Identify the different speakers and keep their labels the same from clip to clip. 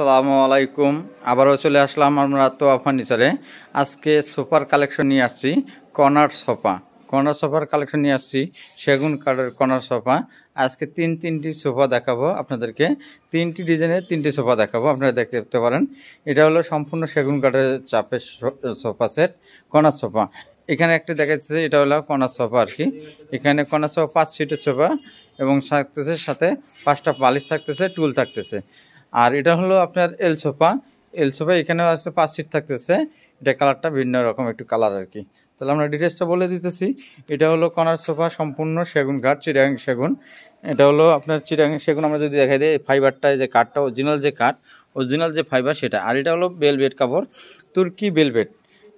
Speaker 1: আসসালামু আলাইকুম আবারও চলে আসলাম আমরা তো ফার্নিচারে আজকে সোফার কালেকশন নিয়ে আসছি কর্নার সোফা কর্নার সোফার কালেকশন নিয়ে আসছি সেগুন কাঠের কর্নার সোফা আজকে তিন তিনটি সোফা দেখাবো আপনাদেরকে তিনটি ডিজাইনের তিনটি সোফা দেখাবো আপনারা দেখতে পারেন এটা হলো সম্পূর্ণ সেগুন কাঠের চাপের সোফা সেট কর্নার সোফা এখানে একটা দেখাচ্ছে এটা হলো কর্নার সোফা আর কি এখানে কর্নার সোফা পাঁচ সিটের সোফা এবং থাকতেছে সাথে পাঁচটা পালিশ থাকতেছে টুল থাকতেছে আর এটা হলো আপনার এলসোফা এলসোফা এখানেও আছে পাঁচ সিট থাকতেছে এটা কালারটা ভিন্ন রকম একটু কালার আর কি তাহলে আমরা ডিটেলসটা বলে দিতেছি এটা হলো কনার সোফা সম্পূর্ণ সেগুন কাঠ চিরাং সেগুন এটা হলো আপনার চিরাং সেগুন আমরা যদি দেখাই দিই ফাইবারটা যে কাঠটা অরিজিনাল যে কাঠ অরিজিনাল যে ফাইবার সেটা আর এটা হলো বেলভেট কাপড় তুর্কি বেলভেট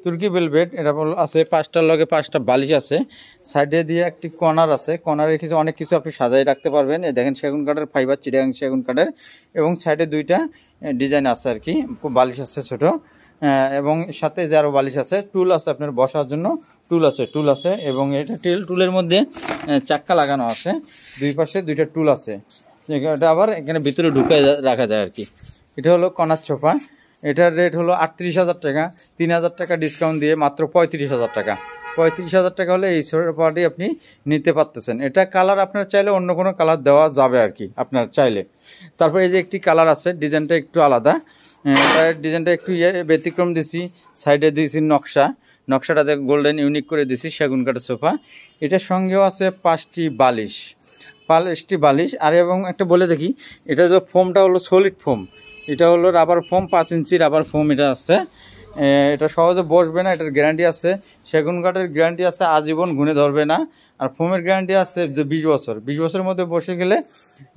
Speaker 1: তুর্কি বেলভেট এটা আছে পাঁচটার লগে পাঁচটা বালিশ আছে সাইডে দিয়ে একটি কর্নার আছে কর্নারে কিছু অনেক কিছু আপনি সাজাই রাখতে পারবেন দেখেন সেগুন কাঠের ফাইবার চিড়িয়াং সেগুন কাঠের এবং সাইডে দুইটা ডিজাইন আছে আর কি বালিশ আছে ছোট এবং সাথে যে আরও বালিশ আছে টুল আছে আপনার বসার জন্য টুল আছে টুল আছে এবং এটা টিল টুলের মধ্যে চাক্কা লাগানো আছে দুই পাশে দুইটা টুল আছে এটা আবার এখানে ভিতরে ঢুকে রাখা যায় আর কি এটা হলো কনার ছোপা এটার রেট হলো আটত্রিশ হাজার টাকা তিন হাজার টাকা ডিসকাউন্ট দিয়ে মাত্র পঁয়ত্রিশ হাজার টাকা পঁয়ত্রিশ হাজার টাকা হলে এই সোফাটি আপনি নিতে পারতেছেন এটা কালার আপনার চাইলে অন্য কোনো কালার দেওয়া যাবে আর কি আপনার চাইলে তারপর এই যে একটি কালার আছে ডিজাইনটা একটু আলাদা ডিজাইনটা একটু ইয়ে ব্যতিক্রম দিছি সাইডে দিয়েছি নকশা নকশাটাতে গোল্ডেন ইউনিক করে দিছি সেগুন কাঠের সোফা এটার সঙ্গেও আছে পাঁচটি বালিশ পাঁচটি বালিশ আর এবং একটা বলে দেখি এটা যে ফোমটা হলো সলিড ফোম এটা হলো রাবার ফোম পাঁচ ইঞ্চি রাবার ফোম এটা আছে এটা সহজে বসবে না এটার গ্যারান্টি আছে সেগুন কাঠের গ্যারান্টি আছে আজীবন ঘুনে ধরবে না আর ফোমের গ্যারান্টি আছে যে বিশ বছর বিশ বছরের মধ্যে বসে গেলে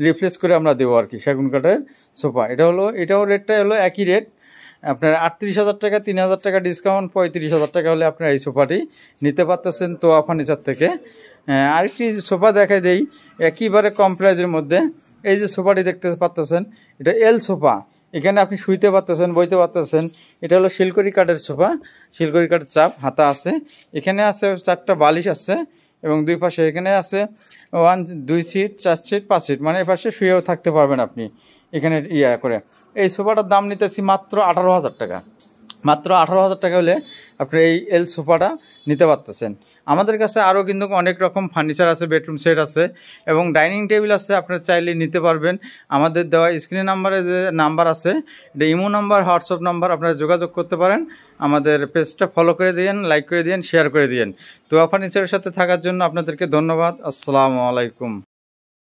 Speaker 1: রিপ্লেস করে আমরা দেবো আর কি সেগুন কাঠের সোফা এটা হলো এটাও রেটটা হলো একই রেট আপনার আটত্রিশ হাজার টাকা তিন হাজার টাকা ডিসকাউন্ট পঁয়ত্রিশ হাজার টাকা হলে আপনার এই সোফাটি নিতে পারতেছেন তোয়া ফার্নিচার থেকে আরেকটি সোফা দেখাই দেই একইবারে কম প্রাইজের মধ্যে এই যে সোফাটি দেখতে পারতেছেন এটা এল সোফা এখানে আপনি শুইতে পারতেছেন বইতে পারতেছেন এটা হলো শিলকড়ি কাঠের সোফা শিলকড়ি কাঠের চাপ হাতা আছে এখানে আছে চারটা বালিশ আছে এবং দুই পাশে এখানে আছে ওয়ান দুই সিট চার সিট পাঁচ সিট মানে এ পাশে শুয়েও থাকতে পারবেন আপনি এখানে ইয়া করে এই সোফাটার দাম নিতেছি মাত্র আঠারো হাজার টাকা মাত্র আঠারো হাজার টাকা হলে আপনি এই এল সোফাটা নিতে পারতেছেন আমাদের কাছে আরও কিন্তু অনেক রকম ফার্নিচার আছে বেডরুম সেট আছে এবং ডাইনিং টেবিল আছে আপনারা চাইলে নিতে পারবেন আমাদের দেওয়া স্ক্রিনে নাম্বারে যে নাম্বার আছে এটা ইমো নাম্বার হোয়াটসঅ্যাপ নাম্বার আপনারা যোগাযোগ করতে পারেন আমাদের পেজটা ফলো করে দিন লাইক করে দিন শেয়ার করে দিন তো ফার্নিচারের সাথে থাকার জন্য আপনাদেরকে ধন্যবাদ আসসালামু আলাইকুম